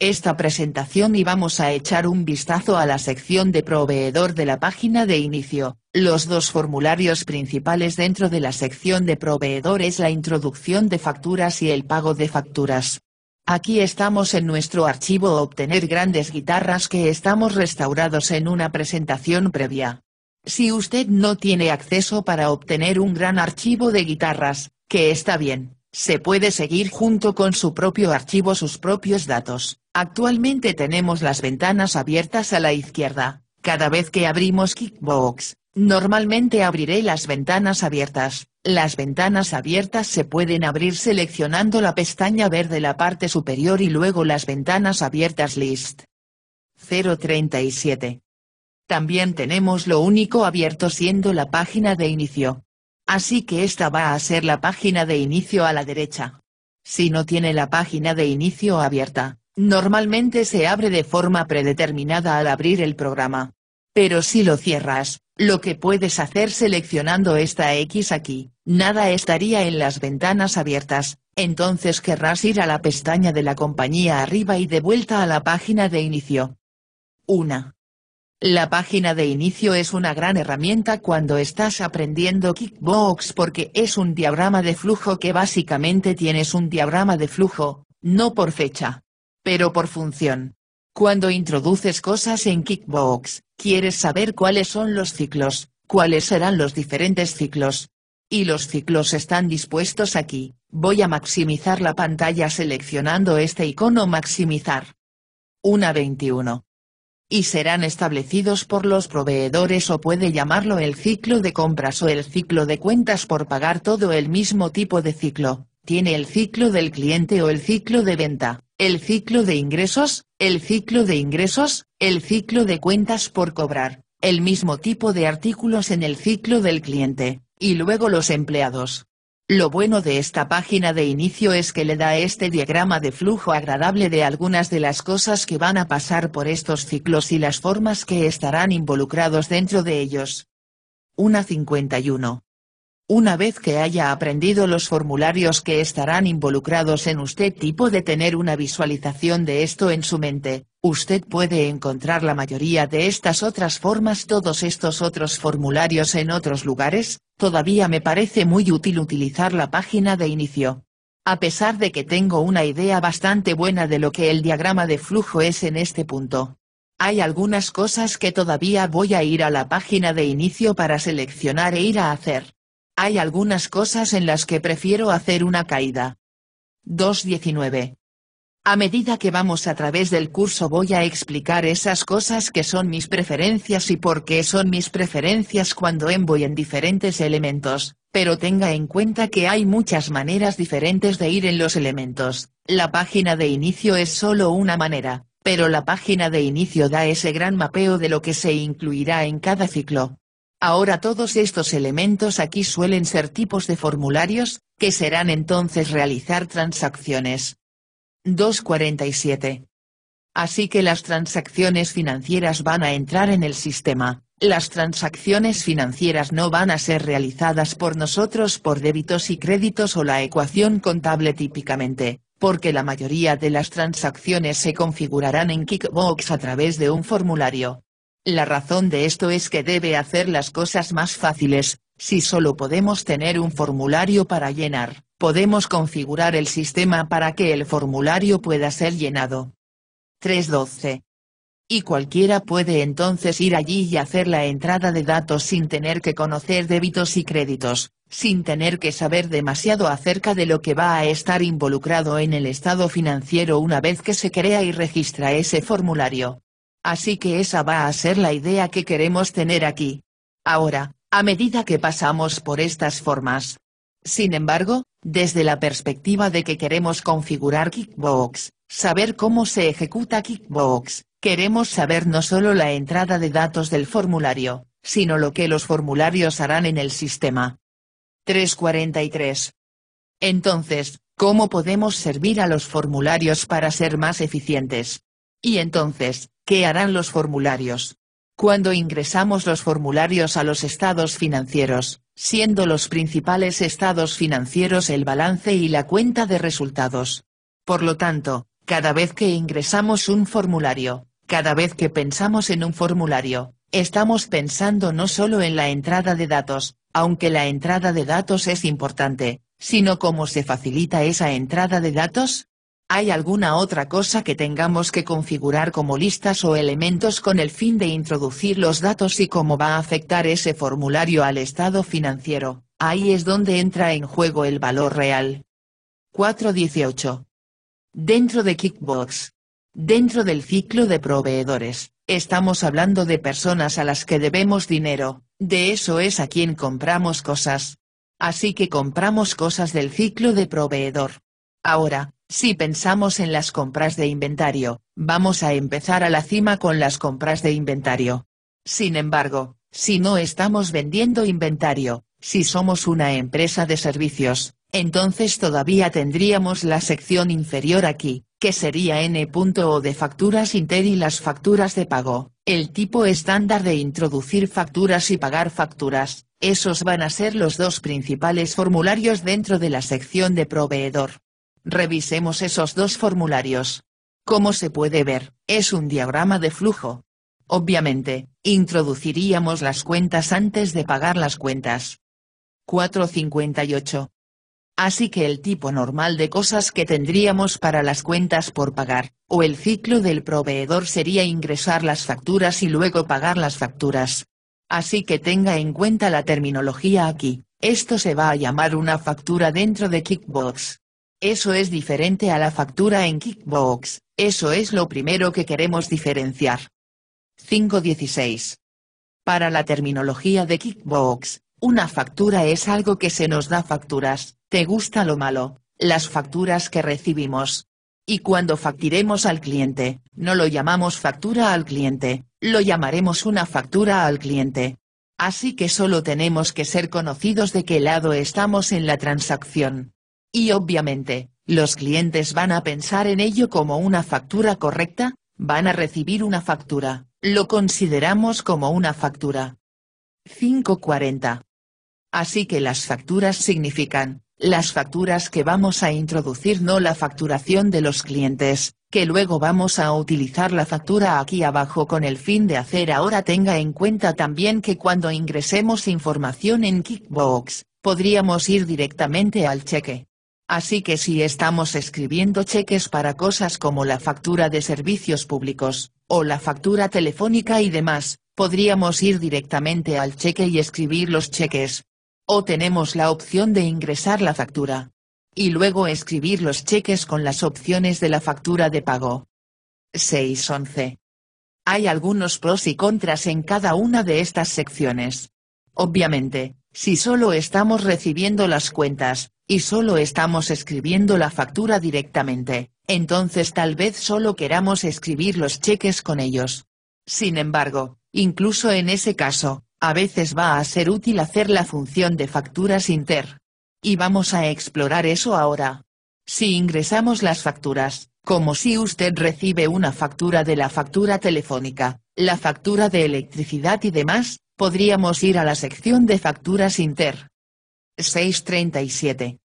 esta presentación y vamos a echar un vistazo a la sección de proveedor de la página de inicio. Los dos formularios principales dentro de la sección de proveedor es la introducción de facturas y el pago de facturas. Aquí estamos en nuestro archivo obtener grandes guitarras que estamos restaurados en una presentación previa. Si usted no tiene acceso para obtener un gran archivo de guitarras, que está bien, se puede seguir junto con su propio archivo sus propios datos. Actualmente tenemos las ventanas abiertas a la izquierda. Cada vez que abrimos Kickbox, normalmente abriré las ventanas abiertas. Las ventanas abiertas se pueden abrir seleccionando la pestaña verde la parte superior y luego las ventanas abiertas list. 037. También tenemos lo único abierto siendo la página de inicio. Así que esta va a ser la página de inicio a la derecha. Si no tiene la página de inicio abierta, normalmente se abre de forma predeterminada al abrir el programa. Pero si lo cierras, lo que puedes hacer seleccionando esta X aquí, nada estaría en las ventanas abiertas, entonces querrás ir a la pestaña de la compañía arriba y de vuelta a la página de inicio. 1. La página de inicio es una gran herramienta cuando estás aprendiendo Kickbox porque es un diagrama de flujo que básicamente tienes un diagrama de flujo, no por fecha, pero por función. Cuando introduces cosas en Kickbox, quieres saber cuáles son los ciclos, cuáles serán los diferentes ciclos. Y los ciclos están dispuestos aquí. Voy a maximizar la pantalla seleccionando este icono maximizar. Una 21 y serán establecidos por los proveedores o puede llamarlo el ciclo de compras o el ciclo de cuentas por pagar todo el mismo tipo de ciclo. Tiene el ciclo del cliente o el ciclo de venta, el ciclo de ingresos, el ciclo de ingresos, el ciclo de cuentas por cobrar, el mismo tipo de artículos en el ciclo del cliente, y luego los empleados. Lo bueno de esta página de inicio es que le da este diagrama de flujo agradable de algunas de las cosas que van a pasar por estos ciclos y las formas que estarán involucrados dentro de ellos. Una Una vez que haya aprendido los formularios que estarán involucrados en usted tipo de tener una visualización de esto en su mente, Usted puede encontrar la mayoría de estas otras formas, todos estos otros formularios en otros lugares, todavía me parece muy útil utilizar la página de inicio. A pesar de que tengo una idea bastante buena de lo que el diagrama de flujo es en este punto. Hay algunas cosas que todavía voy a ir a la página de inicio para seleccionar e ir a hacer. Hay algunas cosas en las que prefiero hacer una caída. 2.19. A medida que vamos a través del curso voy a explicar esas cosas que son mis preferencias y por qué son mis preferencias cuando envoy en diferentes elementos, pero tenga en cuenta que hay muchas maneras diferentes de ir en los elementos. La página de inicio es solo una manera, pero la página de inicio da ese gran mapeo de lo que se incluirá en cada ciclo. Ahora todos estos elementos aquí suelen ser tipos de formularios, que serán entonces realizar transacciones, 247. Así que las transacciones financieras van a entrar en el sistema, las transacciones financieras no van a ser realizadas por nosotros por débitos y créditos o la ecuación contable típicamente, porque la mayoría de las transacciones se configurarán en Kickbox a través de un formulario. La razón de esto es que debe hacer las cosas más fáciles, si solo podemos tener un formulario para llenar podemos configurar el sistema para que el formulario pueda ser llenado. 312. Y cualquiera puede entonces ir allí y hacer la entrada de datos sin tener que conocer débitos y créditos, sin tener que saber demasiado acerca de lo que va a estar involucrado en el estado financiero una vez que se crea y registra ese formulario. Así que esa va a ser la idea que queremos tener aquí. Ahora, a medida que pasamos por estas formas. Sin embargo, desde la perspectiva de que queremos configurar Kickbox, saber cómo se ejecuta Kickbox, queremos saber no solo la entrada de datos del formulario, sino lo que los formularios harán en el sistema. 343. Entonces, ¿cómo podemos servir a los formularios para ser más eficientes? Y entonces, ¿qué harán los formularios? Cuando ingresamos los formularios a los estados financieros, siendo los principales estados financieros el balance y la cuenta de resultados. Por lo tanto, cada vez que ingresamos un formulario, cada vez que pensamos en un formulario, estamos pensando no solo en la entrada de datos, aunque la entrada de datos es importante, sino cómo se facilita esa entrada de datos, ¿Hay alguna otra cosa que tengamos que configurar como listas o elementos con el fin de introducir los datos y cómo va a afectar ese formulario al estado financiero? Ahí es donde entra en juego el valor real. 418. Dentro de Kickbox. Dentro del ciclo de proveedores, estamos hablando de personas a las que debemos dinero, de eso es a quien compramos cosas. Así que compramos cosas del ciclo de proveedor. Ahora, si pensamos en las compras de inventario, vamos a empezar a la cima con las compras de inventario. Sin embargo, si no estamos vendiendo inventario, si somos una empresa de servicios, entonces todavía tendríamos la sección inferior aquí, que sería N.O de facturas inter y las facturas de pago, el tipo estándar de introducir facturas y pagar facturas, esos van a ser los dos principales formularios dentro de la sección de proveedor. Revisemos esos dos formularios. Como se puede ver, es un diagrama de flujo. Obviamente, introduciríamos las cuentas antes de pagar las cuentas. 458. Así que el tipo normal de cosas que tendríamos para las cuentas por pagar, o el ciclo del proveedor sería ingresar las facturas y luego pagar las facturas. Así que tenga en cuenta la terminología aquí, esto se va a llamar una factura dentro de Kickbox. Eso es diferente a la factura en Kickbox, eso es lo primero que queremos diferenciar. 5.16. Para la terminología de Kickbox, una factura es algo que se nos da facturas, te gusta lo malo, las facturas que recibimos. Y cuando factiremos al cliente, no lo llamamos factura al cliente, lo llamaremos una factura al cliente. Así que solo tenemos que ser conocidos de qué lado estamos en la transacción. Y obviamente, los clientes van a pensar en ello como una factura correcta, van a recibir una factura, lo consideramos como una factura. 540. Así que las facturas significan, las facturas que vamos a introducir no la facturación de los clientes, que luego vamos a utilizar la factura aquí abajo con el fin de hacer ahora tenga en cuenta también que cuando ingresemos información en Kickbox, podríamos ir directamente al cheque. Así que si estamos escribiendo cheques para cosas como la factura de servicios públicos, o la factura telefónica y demás, podríamos ir directamente al cheque y escribir los cheques. O tenemos la opción de ingresar la factura. Y luego escribir los cheques con las opciones de la factura de pago. 6.11. Hay algunos pros y contras en cada una de estas secciones. Obviamente, si solo estamos recibiendo las cuentas, y solo estamos escribiendo la factura directamente, entonces tal vez solo queramos escribir los cheques con ellos. Sin embargo, incluso en ese caso, a veces va a ser útil hacer la función de facturas inter. Y vamos a explorar eso ahora. Si ingresamos las facturas, como si usted recibe una factura de la factura telefónica, la factura de electricidad y demás, Podríamos ir a la sección de facturas inter. 637.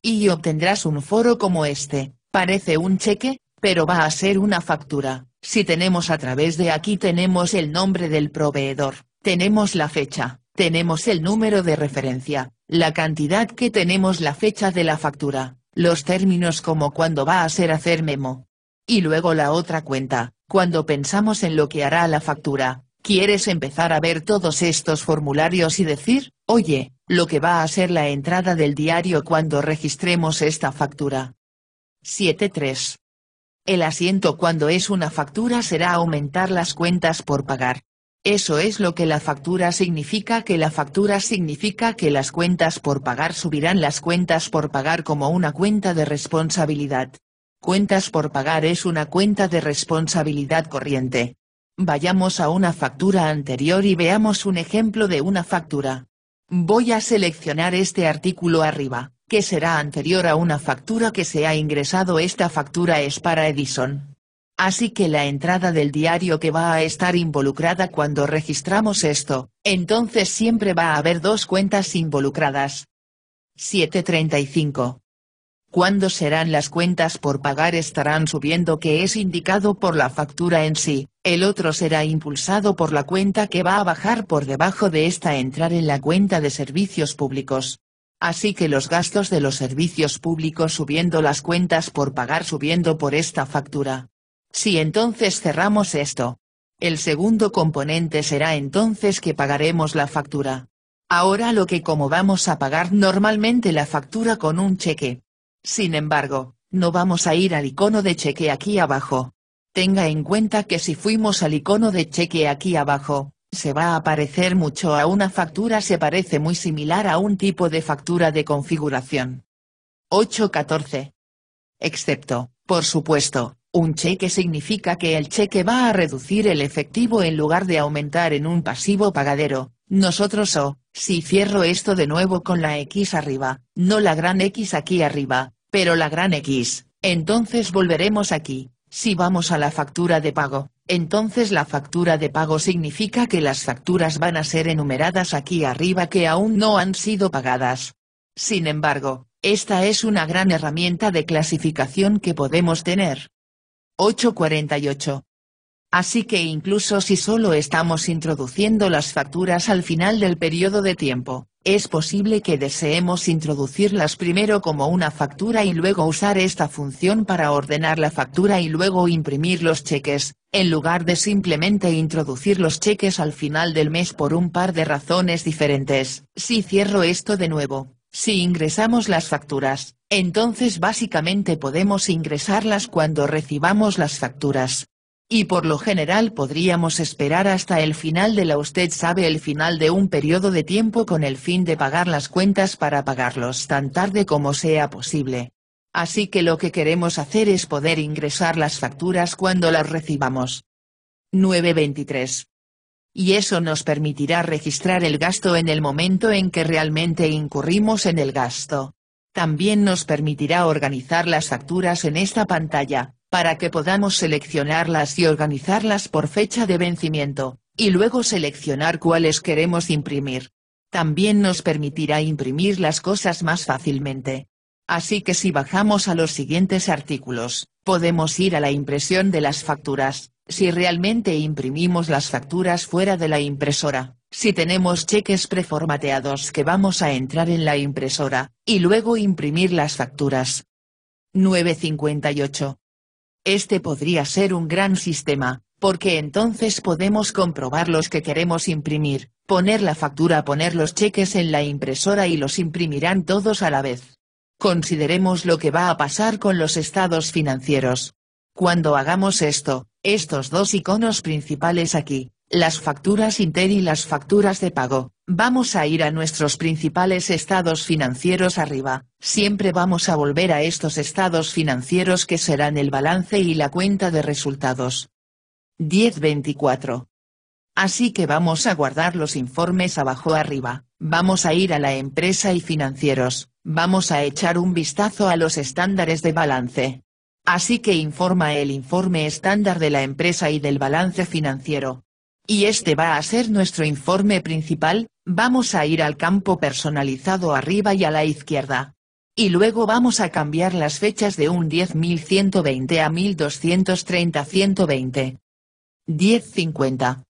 Y obtendrás un foro como este, parece un cheque, pero va a ser una factura. Si tenemos a través de aquí tenemos el nombre del proveedor, tenemos la fecha, tenemos el número de referencia, la cantidad que tenemos la fecha de la factura, los términos como cuando va a ser hacer memo. Y luego la otra cuenta, cuando pensamos en lo que hará la factura, ¿Quieres empezar a ver todos estos formularios y decir, oye, lo que va a ser la entrada del diario cuando registremos esta factura? 7.3. El asiento cuando es una factura será aumentar las cuentas por pagar. Eso es lo que la factura significa que la factura significa que las cuentas por pagar subirán las cuentas por pagar como una cuenta de responsabilidad. Cuentas por pagar es una cuenta de responsabilidad corriente. Vayamos a una factura anterior y veamos un ejemplo de una factura. Voy a seleccionar este artículo arriba, que será anterior a una factura que se ha ingresado. Esta factura es para Edison. Así que la entrada del diario que va a estar involucrada cuando registramos esto, entonces siempre va a haber dos cuentas involucradas. 735 cuándo serán las cuentas por pagar estarán subiendo que es indicado por la factura en sí, el otro será impulsado por la cuenta que va a bajar por debajo de esta entrar en la cuenta de servicios públicos. Así que los gastos de los servicios públicos subiendo las cuentas por pagar subiendo por esta factura. Si entonces cerramos esto. El segundo componente será entonces que pagaremos la factura. Ahora lo que como vamos a pagar normalmente la factura con un cheque, sin embargo, no vamos a ir al icono de cheque aquí abajo. Tenga en cuenta que si fuimos al icono de cheque aquí abajo, se va a parecer mucho a una factura se parece muy similar a un tipo de factura de configuración. 8.14. Excepto, por supuesto, un cheque significa que el cheque va a reducir el efectivo en lugar de aumentar en un pasivo pagadero, nosotros o, si cierro esto de nuevo con la X arriba, no la gran X aquí arriba, pero la gran X, entonces volveremos aquí. Si vamos a la factura de pago, entonces la factura de pago significa que las facturas van a ser enumeradas aquí arriba que aún no han sido pagadas. Sin embargo, esta es una gran herramienta de clasificación que podemos tener. 848. Así que incluso si solo estamos introduciendo las facturas al final del periodo de tiempo, es posible que deseemos introducirlas primero como una factura y luego usar esta función para ordenar la factura y luego imprimir los cheques, en lugar de simplemente introducir los cheques al final del mes por un par de razones diferentes. Si cierro esto de nuevo, si ingresamos las facturas, entonces básicamente podemos ingresarlas cuando recibamos las facturas, y por lo general podríamos esperar hasta el final de la usted sabe el final de un periodo de tiempo con el fin de pagar las cuentas para pagarlos tan tarde como sea posible. Así que lo que queremos hacer es poder ingresar las facturas cuando las recibamos. 923 y eso nos permitirá registrar el gasto en el momento en que realmente incurrimos en el gasto. También nos permitirá organizar las facturas en esta pantalla, para que podamos seleccionarlas y organizarlas por fecha de vencimiento, y luego seleccionar cuáles queremos imprimir. También nos permitirá imprimir las cosas más fácilmente. Así que si bajamos a los siguientes artículos, podemos ir a la impresión de las facturas, si realmente imprimimos las facturas fuera de la impresora, si tenemos cheques preformateados que vamos a entrar en la impresora, y luego imprimir las facturas. 958. Este podría ser un gran sistema, porque entonces podemos comprobar los que queremos imprimir, poner la factura, poner los cheques en la impresora y los imprimirán todos a la vez. Consideremos lo que va a pasar con los estados financieros. Cuando hagamos esto, estos dos iconos principales aquí, las facturas Inter y las facturas de pago, Vamos a ir a nuestros principales estados financieros arriba, siempre vamos a volver a estos estados financieros que serán el balance y la cuenta de resultados. 1024. Así que vamos a guardar los informes abajo arriba, vamos a ir a la empresa y financieros, vamos a echar un vistazo a los estándares de balance. Así que informa el informe estándar de la empresa y del balance financiero. Y este va a ser nuestro informe principal, Vamos a ir al campo personalizado arriba y a la izquierda. Y luego vamos a cambiar las fechas de un 10.120 a 1230-120. 10.50.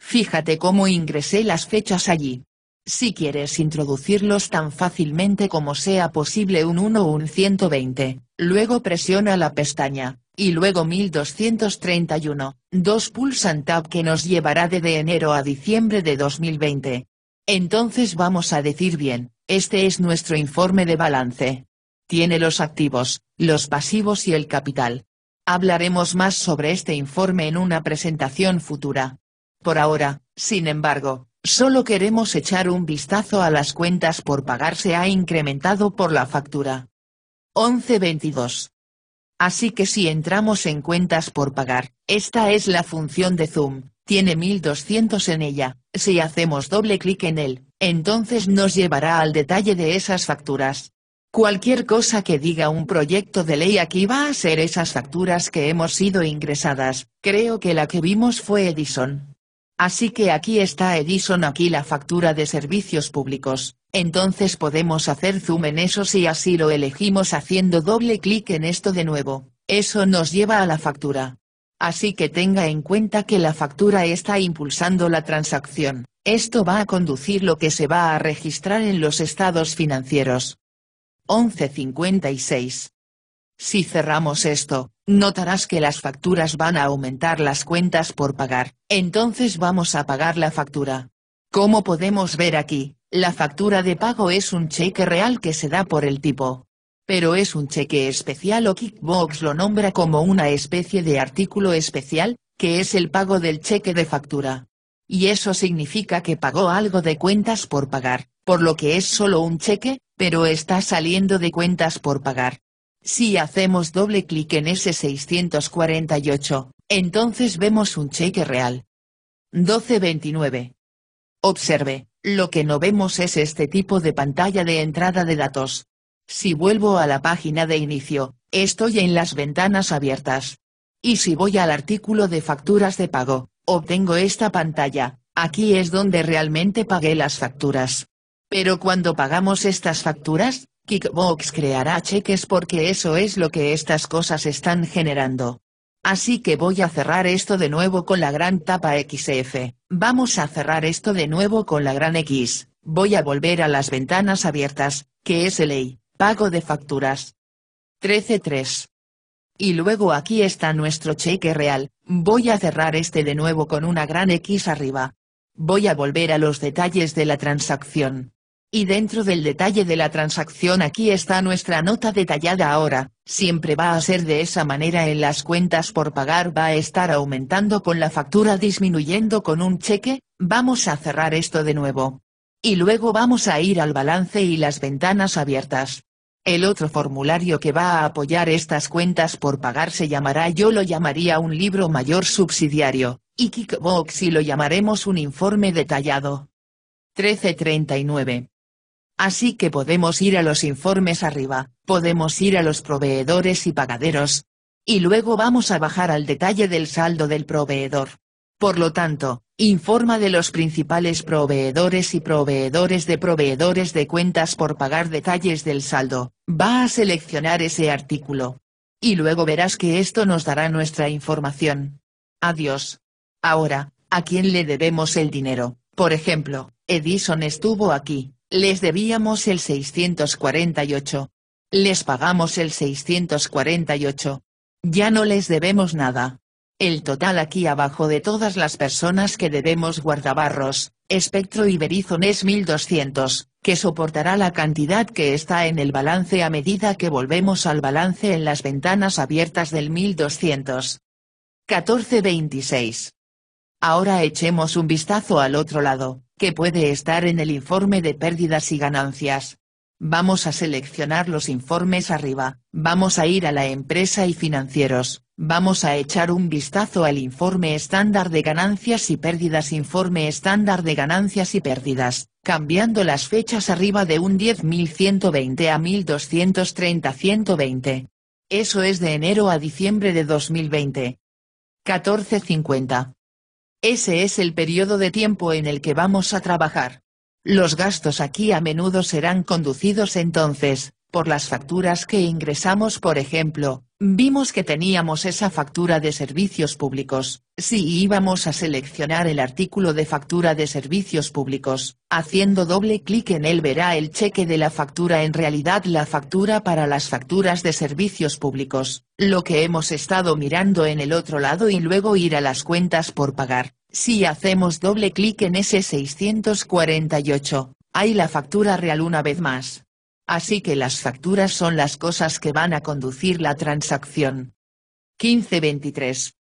Fíjate cómo ingresé las fechas allí. Si quieres introducirlos tan fácilmente como sea posible un 1 o un 120, luego presiona la pestaña, y luego 1231, 2 Pulsan Tab que nos llevará desde enero a diciembre de 2020. Entonces vamos a decir bien, este es nuestro informe de balance. Tiene los activos, los pasivos y el capital. Hablaremos más sobre este informe en una presentación futura. Por ahora, sin embargo, solo queremos echar un vistazo a las cuentas por pagar se ha incrementado por la factura. 11.22. Así que si entramos en cuentas por pagar, esta es la función de Zoom, tiene 1200 en ella, si hacemos doble clic en él, entonces nos llevará al detalle de esas facturas. Cualquier cosa que diga un proyecto de ley aquí va a ser esas facturas que hemos sido ingresadas, creo que la que vimos fue Edison. Así que aquí está Edison aquí la factura de servicios públicos, entonces podemos hacer zoom en eso si así lo elegimos haciendo doble clic en esto de nuevo, eso nos lleva a la factura así que tenga en cuenta que la factura está impulsando la transacción. Esto va a conducir lo que se va a registrar en los estados financieros. 1156. Si cerramos esto, notarás que las facturas van a aumentar las cuentas por pagar, entonces vamos a pagar la factura. Como podemos ver aquí, la factura de pago es un cheque real que se da por el tipo pero es un cheque especial o Kickbox lo nombra como una especie de artículo especial, que es el pago del cheque de factura. Y eso significa que pagó algo de cuentas por pagar, por lo que es solo un cheque, pero está saliendo de cuentas por pagar. Si hacemos doble clic en ese 648, entonces vemos un cheque real. 1229. Observe, lo que no vemos es este tipo de pantalla de entrada de datos, si vuelvo a la página de inicio, estoy en las ventanas abiertas. Y si voy al artículo de facturas de pago, obtengo esta pantalla, aquí es donde realmente pagué las facturas. Pero cuando pagamos estas facturas, Kickbox creará cheques porque eso es lo que estas cosas están generando. Así que voy a cerrar esto de nuevo con la gran tapa XF, vamos a cerrar esto de nuevo con la gran X, voy a volver a las ventanas abiertas, que es el e Pago de facturas. 13.3. Y luego aquí está nuestro cheque real, voy a cerrar este de nuevo con una gran X arriba. Voy a volver a los detalles de la transacción. Y dentro del detalle de la transacción aquí está nuestra nota detallada ahora, siempre va a ser de esa manera en las cuentas por pagar va a estar aumentando con la factura disminuyendo con un cheque, vamos a cerrar esto de nuevo. Y luego vamos a ir al balance y las ventanas abiertas. El otro formulario que va a apoyar estas cuentas por pagar se llamará Yo lo llamaría un libro mayor subsidiario, y Kickbox y lo llamaremos un informe detallado. 1339. Así que podemos ir a los informes arriba, podemos ir a los proveedores y pagaderos. Y luego vamos a bajar al detalle del saldo del proveedor. Por lo tanto, informa de los principales proveedores y proveedores de proveedores de cuentas por pagar detalles del saldo, va a seleccionar ese artículo. Y luego verás que esto nos dará nuestra información. Adiós. Ahora, ¿a quién le debemos el dinero? Por ejemplo, Edison estuvo aquí, les debíamos el 648. Les pagamos el 648. Ya no les debemos nada. El total aquí abajo de todas las personas que debemos guardabarros, espectro y verizon es 1200, que soportará la cantidad que está en el balance a medida que volvemos al balance en las ventanas abiertas del 1200. 1426. Ahora echemos un vistazo al otro lado, que puede estar en el informe de pérdidas y ganancias. Vamos a seleccionar los informes arriba, vamos a ir a la empresa y financieros, Vamos a echar un vistazo al informe estándar de ganancias y pérdidas Informe estándar de ganancias y pérdidas, cambiando las fechas arriba de un 10.120 a 1.230.120 Eso es de enero a diciembre de 2020. 14.50. Ese es el periodo de tiempo en el que vamos a trabajar. Los gastos aquí a menudo serán conducidos entonces, por las facturas que ingresamos, por ejemplo, vimos que teníamos esa factura de servicios públicos. Si íbamos a seleccionar el artículo de factura de servicios públicos, haciendo doble clic en él verá el cheque de la factura en realidad la factura para las facturas de servicios públicos, lo que hemos estado mirando en el otro lado y luego ir a las cuentas por pagar. Si hacemos doble clic en ese 648 hay la factura real una vez más así que las facturas son las cosas que van a conducir la transacción. 1523.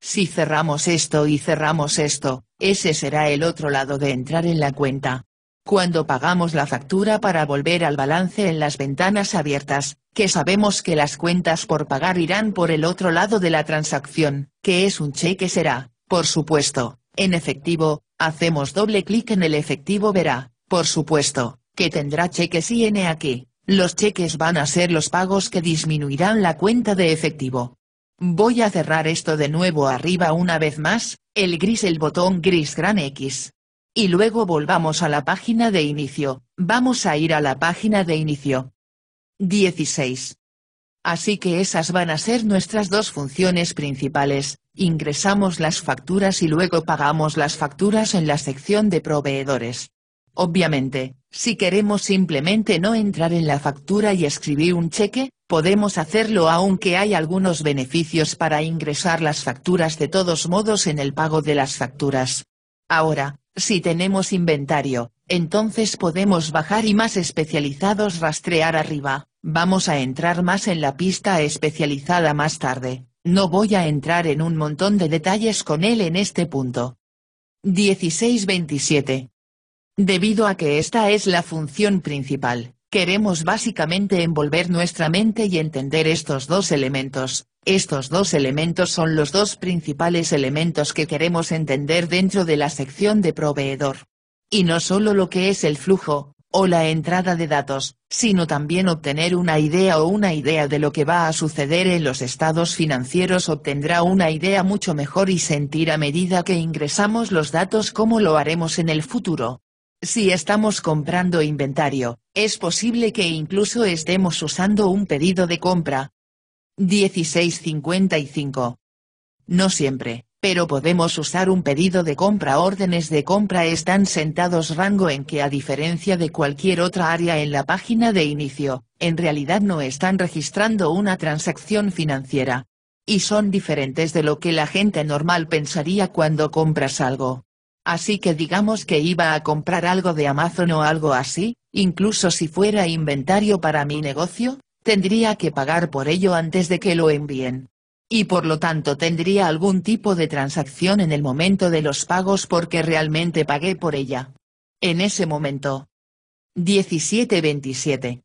Si cerramos esto y cerramos esto, ese será el otro lado de entrar en la cuenta. Cuando pagamos la factura para volver al balance en las ventanas abiertas, que sabemos que las cuentas por pagar irán por el otro lado de la transacción, que es un cheque será, por supuesto, en efectivo, hacemos doble clic en el efectivo verá, por supuesto, que tendrá cheques IN aquí. Los cheques van a ser los pagos que disminuirán la cuenta de efectivo. Voy a cerrar esto de nuevo arriba una vez más, el gris el botón gris gran X. Y luego volvamos a la página de inicio, vamos a ir a la página de inicio. 16. Así que esas van a ser nuestras dos funciones principales, ingresamos las facturas y luego pagamos las facturas en la sección de proveedores. Obviamente, si queremos simplemente no entrar en la factura y escribir un cheque, podemos hacerlo aunque hay algunos beneficios para ingresar las facturas de todos modos en el pago de las facturas. Ahora, si tenemos inventario, entonces podemos bajar y más especializados rastrear arriba. Vamos a entrar más en la pista especializada más tarde. No voy a entrar en un montón de detalles con él en este punto. 1627. Debido a que esta es la función principal, queremos básicamente envolver nuestra mente y entender estos dos elementos. Estos dos elementos son los dos principales elementos que queremos entender dentro de la sección de proveedor. Y no solo lo que es el flujo, o la entrada de datos, sino también obtener una idea o una idea de lo que va a suceder en los estados financieros obtendrá una idea mucho mejor y sentir a medida que ingresamos los datos cómo lo haremos en el futuro. Si estamos comprando inventario, es posible que incluso estemos usando un pedido de compra. 1655. No siempre, pero podemos usar un pedido de compra. Órdenes de compra están sentados rango en que a diferencia de cualquier otra área en la página de inicio, en realidad no están registrando una transacción financiera. Y son diferentes de lo que la gente normal pensaría cuando compras algo así que digamos que iba a comprar algo de Amazon o algo así, incluso si fuera inventario para mi negocio, tendría que pagar por ello antes de que lo envíen. Y por lo tanto tendría algún tipo de transacción en el momento de los pagos porque realmente pagué por ella. En ese momento. 1727.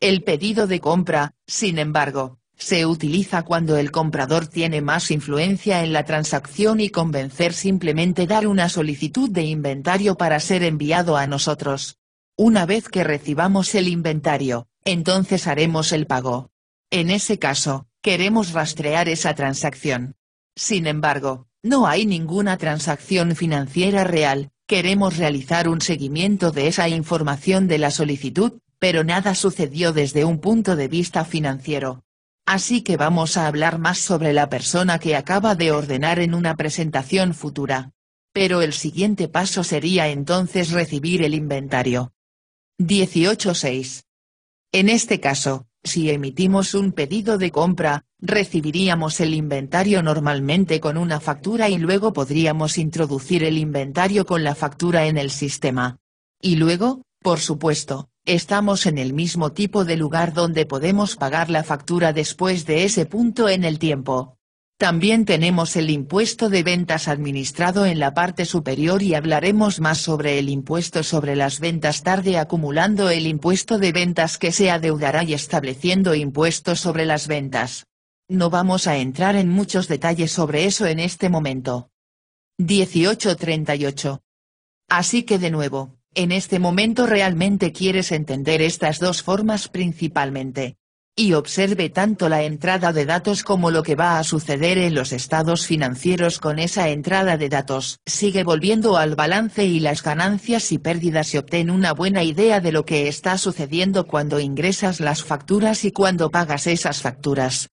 El pedido de compra, sin embargo, se utiliza cuando el comprador tiene más influencia en la transacción y convencer simplemente dar una solicitud de inventario para ser enviado a nosotros. Una vez que recibamos el inventario, entonces haremos el pago. En ese caso, queremos rastrear esa transacción. Sin embargo, no hay ninguna transacción financiera real, queremos realizar un seguimiento de esa información de la solicitud, pero nada sucedió desde un punto de vista financiero. Así que vamos a hablar más sobre la persona que acaba de ordenar en una presentación futura. Pero el siguiente paso sería entonces recibir el inventario. 18.6. En este caso, si emitimos un pedido de compra, recibiríamos el inventario normalmente con una factura y luego podríamos introducir el inventario con la factura en el sistema. Y luego, por supuesto, estamos en el mismo tipo de lugar donde podemos pagar la factura después de ese punto en el tiempo. También tenemos el impuesto de ventas administrado en la parte superior y hablaremos más sobre el impuesto sobre las ventas tarde acumulando el impuesto de ventas que se adeudará y estableciendo impuestos sobre las ventas. No vamos a entrar en muchos detalles sobre eso en este momento. 1838. Así que de nuevo, en este momento realmente quieres entender estas dos formas principalmente. Y observe tanto la entrada de datos como lo que va a suceder en los estados financieros con esa entrada de datos. Sigue volviendo al balance y las ganancias y pérdidas y obtén una buena idea de lo que está sucediendo cuando ingresas las facturas y cuando pagas esas facturas.